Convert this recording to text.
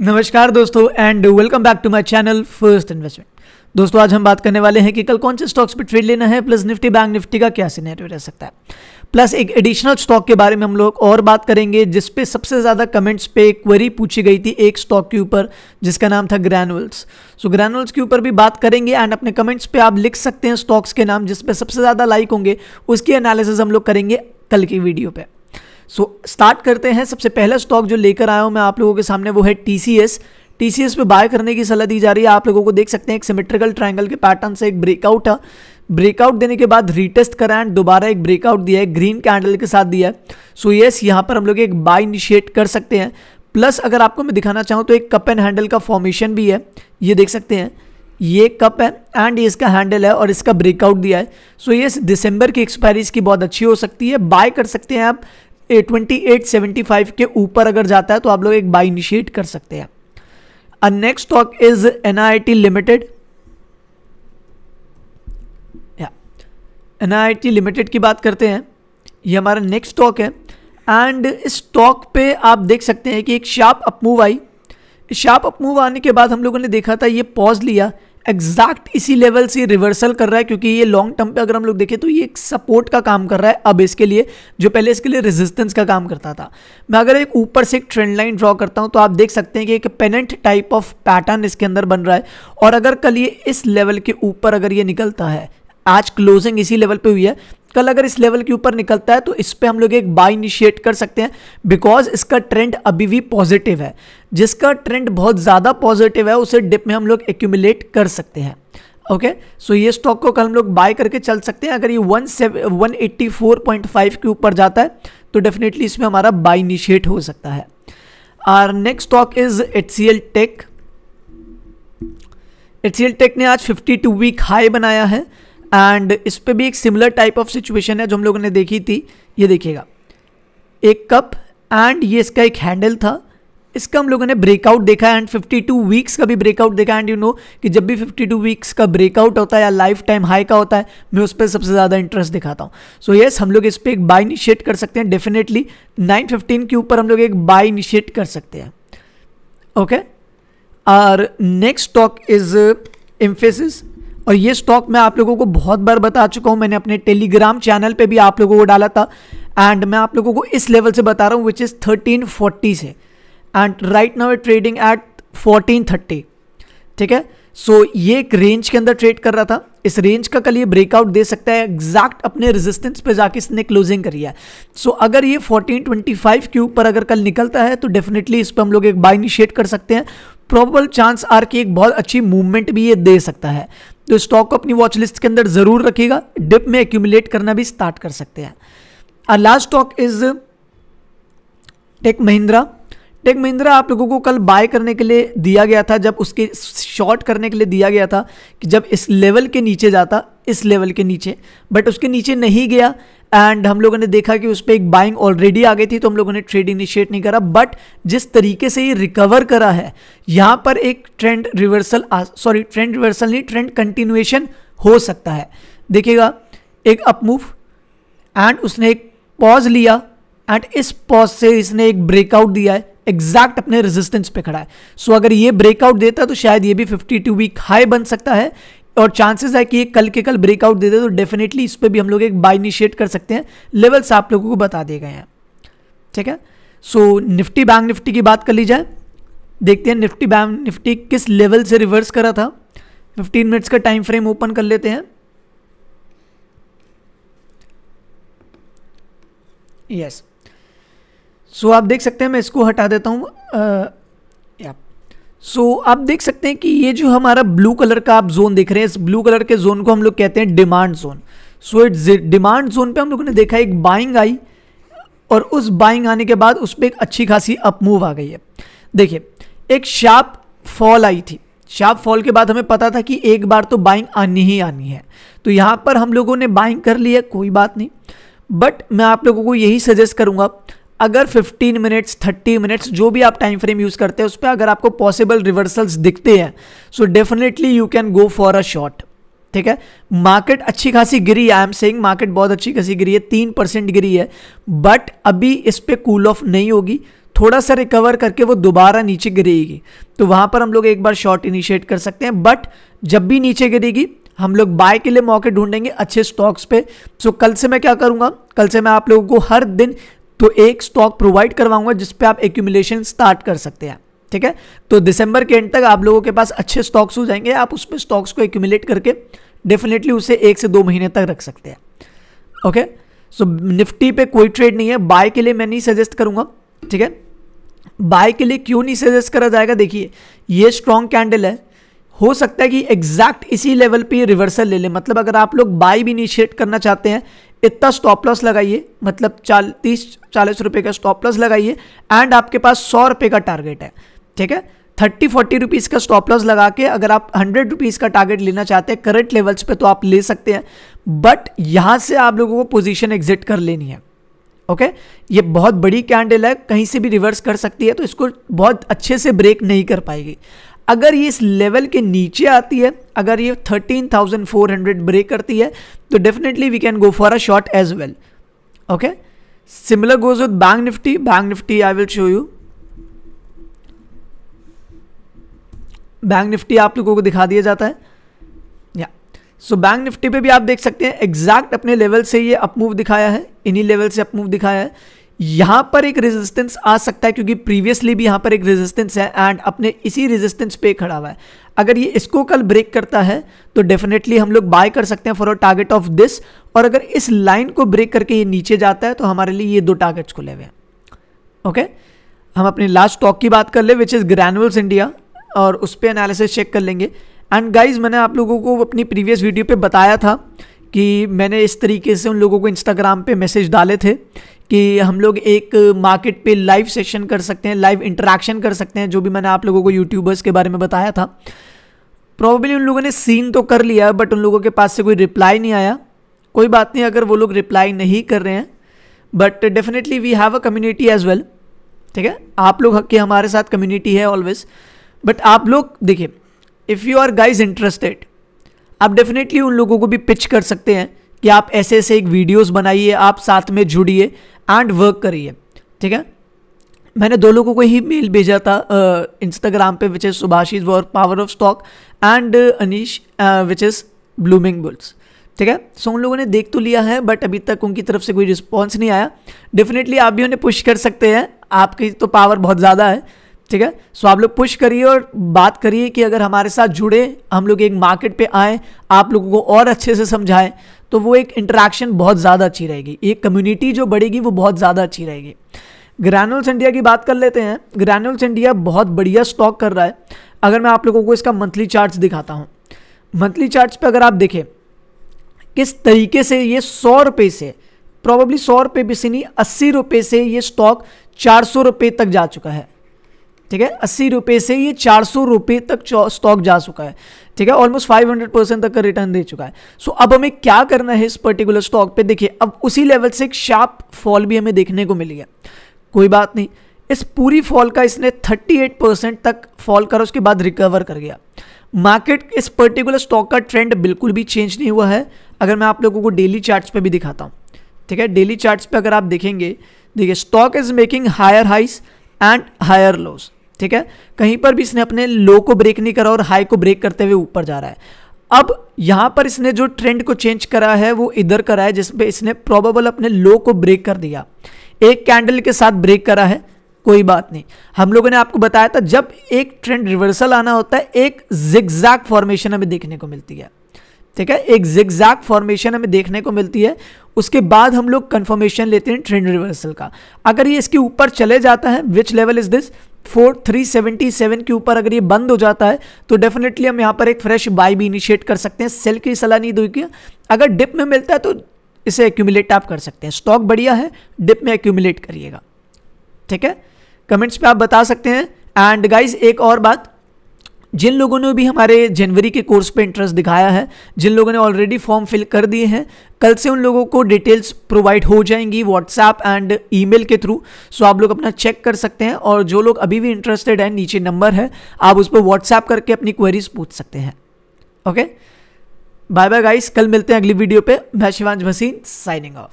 नमस्कार दोस्तों and welcome back to my channel first investment दोस्तों आज हम बात करने वाले हैं कि कल कौन से स्टॉक्स पे ट्रेड लेना है प्लस निफ्टी बैंक निफ्टी का क्या सिनेरियो रह सकता है प्लस एक एडिशनल स्टॉक के बारे में हम लोग और बात करेंगे जिस पे सबसे ज़्यादा कमेंट्स पे क्वेरी पूछी गई थी एक स्टॉक के ऊपर जिसका नाम था ग्रैनुअल्स सो ग्रैनुअल्स के ऊपर भी बात करेंगे एंड अपने कमेंट्स पे आप लिख सकते हैं स्टॉक्स के नाम जिसपे सबसे ज़्यादा लाइक होंगे उसकी एनालिसिस हम लोग करेंगे कल की वीडियो पर सो स्टार्ट करते हैं सबसे पहला स्टॉक जो लेकर आया हूँ मैं आप लोगों के सामने वो है T C S T C S पे बाय करने की सलाह दी जा रही है आप लोगों को देख सकते हैं एक सिमेट्रिकल ट्राइंगल के पैटर्न से एक ब्रेकआउट है ब्रेकआउट देने के बाद रीटेस्ट करा एंड दोबारा एक ब्रेकआउट दिया है ग्रीन कैंडल के साथ दिया है सो येस यहाँ पर हम लोग एक बाय इनिशिएट कर सकते हैं प्लस अगर आपको मैं दिखाना चाहूँ तो एक कप एंड हैंडल का फॉर्मेशन भी है ये देख सकते हैं ये कप है एंड ये इसका हैंडल है और इसका ब्रेकआउट दिया है सो so, ये yes, दिसंबर की एक्सपायरी इसकी बहुत अच्छी हो सकती है बाय कर सकते हैं आप ट्वेंटी के ऊपर अगर जाता है तो आप लोग एक बाई इनिशिएट कर सकते हैं next stock is N I T limited N I T limited की बात करते हैं ये हमारा नेक्स्ट स्टॉक है एंड इस स्टॉक पे आप देख सकते हैं कि एक sharp upmove I sharp upmove आने के बाद हम लोगों ने देखा था ये पॉज लिया एग्जैक्ट इसी लेवल से रिवर्सल कर रहा है क्योंकि ये लॉन्ग टर्म पे अगर हम लोग देखें तो ये एक सपोर्ट का काम कर रहा है अब इसके लिए जो पहले इसके लिए रेजिस्टेंस का काम करता था मैं अगर एक ऊपर से एक ट्रेंड लाइन ड्रॉ करता हूँ तो आप देख सकते हैं कि एक पेनेंट टाइप ऑफ पैटर्न इसके अंदर बन रहा है और अगर कल ये इस लेवल के ऊपर अगर ये निकलता है आज क्लोजिंग इसी लेवल पे हुई है कल अगर इस लेवल के ऊपर निकलता है तो इस पर हम लोग एक बाय इनिशिएट कर सकते हैं बिकॉज इसका ट्रेंड अभी भी पॉजिटिव है जिसका ट्रेंड बहुत ज़्यादा पॉजिटिव है उसे डिप में हम लोग एक्यूमुलेट कर सकते हैं ओके okay? सो so, ये स्टॉक को कल हम लोग बाय करके चल सकते हैं अगर ये one one eighty four point five के ऊपर जाता है तो डेफिनेटली इसमें हमारा बाय इनिशिएट हो सकता है आर next stock is H C L tech H C L tech ने आज फिफ्टी टू वीक हाई बनाया है एंड इस पर भी एक सिमिलर टाइप ऑफ सिचुएशन है जो हम लोगों ने देखी थी ये देखिएगा एक कप एंड ये इसका एक हैंडल था इसका हम लोगों ने ब्रेकआउट देखा एंड 52 वीक्स का भी ब्रेकआउट देखा एंड यू नो कि जब भी 52 वीक्स का ब्रेकआउट होता है या लाइफ टाइम हाई का होता है मैं उस पर सबसे ज़्यादा इंटरेस्ट दिखाता हूँ सो येस हम लोग इस पर एक बाय इनिशिएट कर सकते हैं डेफिनेटली 915 के ऊपर हम लोग एक बाय इनिशिएट कर सकते हैं ओके और नेक्स्ट स्टॉक इज इम्फेसिस और ये स्टॉक मैं आप लोगों को बहुत बार बता चुका हूँ मैंने अपने टेलीग्राम चैनल पे भी आप लोगों को डाला था एंड मैं आप लोगों को इस लेवल से बता रहा हूँ विच इज़ थर्टीन फोर्टी से and right now trading at fourteen thirty ठीक है सो so, ये एक रेंज के अंदर ट्रेड कर रहा था इस रेंज का कल ये ब्रेकआउट दे सकता है एग्जैक्ट अपने रेजिस्टेंस पे जाके इसने क्लोजिंग करी है सो so, अगर ये 1425 के ऊपर अगर कल निकलता है तो डेफिनेटली इस पर हम लोग एक बाय इनिशिएट कर सकते हैं प्रॉबल चांस आर की एक बहुत अच्छी मूवमेंट भी ये दे सकता है तो स्टॉक अपनी वॉच लिस्ट के अंदर जरूर रखिएगा डिप में एक्यूमुलेट करना भी स्टार्ट कर सकते हैं और last stock is tech Mahindra tech Mahindra आप लोगों को कल बाय करने के लिए दिया गया था जब उसके शॉर्ट करने के लिए दिया गया था कि जब इस लेवल के नीचे जाता इस लेवल के नीचे बट उसके नीचे नहीं गया एंड हम लोगों ने देखा कि उस पर एक बाइंग ऑलरेडी आ गई थी तो हम लोगों ने ट्रेड इनिशिएट नहीं करा बट जिस तरीके से ये रिकवर करा है यहाँ पर एक trend reversal sorry trend reversal नहीं ट्रेंड कंटिन्यूएशन हो सकता है देखिएगा एक अपमूव एंड उसने एक पॉज लिया एंड इस पॉज से इसने एक ब्रेकआउट दिया है एग्जैक्ट अपने रेजिस्टेंस पे खड़ा है सो so, अगर ये ब्रेकआउट देता तो शायद ये भी 52 वीक हाई बन सकता है और चांसेस है कि ये कल के कल ब्रेकआउट दे दे तो डेफिनेटली इस पर भी हम लोग एक बाय इनिशिएट कर सकते हैं लेवल्स आप लोगों को बता दिए गए हैं ठीक है सो निफ्टी बैंक निफ्टी की बात कर ली जाए देखते हैं निफ्टी बैंक निफ्टी किस लेवल से रिवर्स करा था 15 मिनट्स का टाइम फ्रेम ओपन कर लेते हैं यस yes. सो so, आप देख सकते हैं मैं इसको हटा देता हूँ या सो so, आप देख सकते हैं कि ये जो हमारा ब्लू कलर का आप जोन देख रहे हैं इस ब्लू कलर के जोन को हम लोग कहते हैं demand zone so it demand zone पे हम लोगों ने देखा एक बाइंग आई और उस बाइंग आने के बाद उस पर एक अच्छी खासी अपमूव आ गई है देखिए एक शार्प फॉल आई थी शार्प फॉल के बाद हमें पता था कि एक बार तो बाइंग आनी ही आनी है तो यहाँ पर हम लोगों ने बाइंग कर लिया है कोई बात नहीं बट मैं आप लोगों को यही सजेस्ट करूँगा अगर 15 मिनट्स 30 मिनट्स जो भी आप टाइम फ्रेम यूज़ करते हैं उस पर अगर आपको पॉसिबल रिवर्सल्स दिखते हैं so definitely you can go for a shot ठीक है मार्केट अच्छी खासी गिरी आई एम सेइंग मार्केट बहुत अच्छी खासी गिरी है तीन परसेंट गिरी है बट अभी इस पर कूल ऑफ नहीं होगी थोड़ा सा रिकवर करके वो दोबारा नीचे गिरेगी तो वहाँ पर हम लोग एक बार शॉर्ट इनिशिएट कर सकते हैं बट जब भी नीचे गिरेगी हम लोग बाय के लिए मौके ढूंढेंगे अच्छे स्टॉक्स पे सो so, कल से मैं क्या करूँगा कल से मैं आप लोगों को हर दिन तो एक स्टॉक प्रोवाइड करवाऊंगा जिस पे आप एक्यूमुलेशन स्टार्ट कर सकते हैं ठीक है तो दिसंबर के एंड तक आप लोगों के पास अच्छे स्टॉक्स हो जाएंगे आप उस पर स्टॉक्स को एक्यूमुलेट करके डेफिनेटली उसे एक से दो महीने तक रख सकते हैं ओके सो निफ्टी पे कोई ट्रेड नहीं है बाय के लिए मैं नहीं सजेस्ट करूंगा ठीक है बाय के लिए क्यों नहीं सजेस्ट करा जाएगा देखिए ये स्ट्रॉन्ग कैंडल है हो सकता है कि एग्जैक्ट इसी लेवल पे रिवर्सल ले ले मतलब अगर आप लोग बाय भी इनिशिएट करना चाहते हैं इतना स्टॉप लॉस लगाइए मतलब चाल तीस चालीस रुपये का स्टॉप लॉस लगाइए एंड आपके पास सौ रुपये का टारगेट है ठीक है थर्टी फोर्टी रुपीज़ का स्टॉप लॉस लगा के अगर आप हंड्रेड रुपीज़ का टारगेट लेना चाहते हैं करंट लेवल्स पे तो आप ले सकते हैं बट यहाँ से आप लोगों को पोजीशन एग्जिट कर लेनी है ओके ये बहुत बड़ी कैंडल है कहीं से भी रिवर्स कर सकती है तो इसको बहुत अच्छे से ब्रेक नहीं कर पाएगी अगर ये इस लेवल के नीचे आती है अगर ये 13,400 ब्रेक करती है तो definitely we can go for a short as well okay similar goes with bank Nifty bank Nifty I will show you bank Nifty आप लोगों को दिखा दिया जाता है या सो बैंक निफ्टी पे भी आप देख सकते हैं एग्जैक्ट अपने लेवल से ये अपमूव दिखाया है इन्हीं लेवल से अपमूव दिखाया है यहां पर एक रेजिस्टेंस आ सकता है क्योंकि प्रीवियसली भी यहां पर एक रेजिस्टेंस है एंड अपने इसी रेजिस्टेंस पे खड़ा हुआ है अगर ये इसको कल ब्रेक करता है तो डेफिनेटली हम लोग बाय कर सकते हैं for a target of this और अगर इस लाइन को ब्रेक करके ये नीचे जाता है तो हमारे लिए ये दो टारगेट्स खुले हुए हैं ओके हम अपने लास्ट स्टॉक की बात कर ले विच इज़ ग्रैनुअल्स इंडिया और उस पर एनालिसिस चेक कर लेंगे एंड गाइज मैंने आप लोगों को अपनी प्रीवियस वीडियो पर बताया था कि मैंने इस तरीके से उन लोगों को इंस्टाग्राम पे मैसेज डाले थे कि हम लोग एक मार्केट पे लाइव सेशन कर सकते हैं लाइव इंटरेक्शन कर सकते हैं जो भी मैंने आप लोगों को यूट्यूबर्स के बारे में बताया था प्रॉब्ली उन लोगों ने सीन तो कर लिया बट उन लोगों के पास से कोई रिप्लाई नहीं आया कोई बात नहीं अगर वो लोग रिप्लाई नहीं कर रहे हैं but definitely we have a community as well ठीक है आप लोग की हमारे साथ कम्युनिटी है ऑलवेज बट आप लोग देखिए if you are guys interested आप डेफिनेटली उन लोगों को भी पिच कर सकते हैं कि आप ऐसे ऐसे एक वीडियोस बनाइए आप साथ में जुड़िए एंड वर्क करिए ठीक है मैंने दो लोगों को ही मेल भेजा था इंस्टाग्राम पे which is Subhashis war power of stock and Anish which is blooming bulls ठीक है सो उन लोगों ने देख तो लिया है बट अभी तक उनकी तरफ से कोई रिस्पॉन्स नहीं आया डेफिनेटली आप भी उन्हें पुश कर सकते हैं आपकी तो पावर बहुत ज़्यादा है ठीक है सो आप लोग पुश करिए और बात करिए कि अगर हमारे साथ जुड़े हम लोग एक मार्केट पे आए आप लोगों को और अच्छे से समझाएं तो वो एक इंटरेक्शन बहुत ज़्यादा अच्छी रहेगी एक कम्युनिटी जो बढ़ेगी वो बहुत ज़्यादा अच्छी रहेगी ग्रैनुल्स इंडिया की बात कर लेते हैं ग्रैनुल्स इंडिया बहुत बढ़िया स्टॉक कर रहा है अगर मैं आप लोगों को इसका मंथली चार्ज दिखाता हूँ मंथली चार्ज पर अगर आप देखें किस तरीके से ये सौ रुपये से प्रॉब्ली सौ रुपये भी से नहीं अस्सी रुपये से ये स्टॉक चार सौ रुपये तक जा चुका है ठीक है अस्सी रुपये से ये चार सौ रुपये तक स्टॉक जा चुका है ठीक है ऑलमोस्ट फाइव हंड्रेड परसेंट तक का रिटर्न दे चुका है सो so, अब हमें क्या करना है इस पर्टिकुलर स्टॉक पे देखिए अब उसी लेवल से एक शार्प फॉल भी हमें देखने को मिली है कोई बात नहीं इस पूरी फॉल का इसने 38 परसेंट तक फॉल करा उसके बाद रिकवर कर गया मार्केट इस पर्टिकुलर स्टॉक का ट्रेंड बिल्कुल भी चेंज नहीं हुआ है अगर मैं आप लोगों को डेली चार्ट्स पे भी दिखाता हूँ ठीक है डेली चार्ट्स पे अगर आप देखेंगे देखिए stock is making higher highs and higher lows ठीक है कहीं पर भी इसने अपने लो को ब्रेक नहीं करा और हाई को ब्रेक करते हुए ऊपर जा रहा है अब यहां पर इसने जो ट्रेंड को चेंज करा है वो इधर करा है जिसपे इसने प्रोबेबल अपने लो को ब्रेक कर दिया एक कैंडल के साथ ब्रेक करा है कोई बात नहीं हम लोगों ने आपको बताया था जब एक ट्रेंड रिवर्सल आना होता है एक जिगजैग फॉर्मेशन हमें देखने को मिलती है ठीक है एक जिगजैग फॉर्मेशन हमें देखने को मिलती है उसके बाद हम लोग कंफर्मेशन लेते हैं ट्रेंड रिवर्सल का अगर ये इसके ऊपर चले जाता है which level is this four three seventy seven के ऊपर अगर ये बंद हो जाता है तो डेफिनेटली हम यहाँ पर एक फ्रेश बाई भी इनिशिएट कर सकते हैं सेल की सलाह नहीं दूंगी अगर डिप में मिलता है तो इसे एक्यूमुलेट आप कर सकते हैं स्टॉक बढ़िया है डिप में एक्यूमुलेट करिएगा ठीक है कमेंट्स पे आप बता सकते हैं एंड गाइज एक और बात जिन लोगों ने भी हमारे जनवरी के कोर्स पे इंटरेस्ट दिखाया है जिन लोगों ने ऑलरेडी फॉर्म फिल कर दिए हैं कल से उन लोगों को डिटेल्स प्रोवाइड हो जाएंगी व्हाट्सएप एंड ईमेल के थ्रू सो आप लोग अपना चेक कर सकते हैं और जो लोग अभी भी इंटरेस्टेड हैं नीचे नंबर है आप उस पर व्हाट्सएप करके अपनी क्वेरीज पूछ सकते हैं ओके बाय बाय गाइस कल मिलते हैं अगली वीडियो पे मैं शिवांश भसीन साइनिंग ऑफ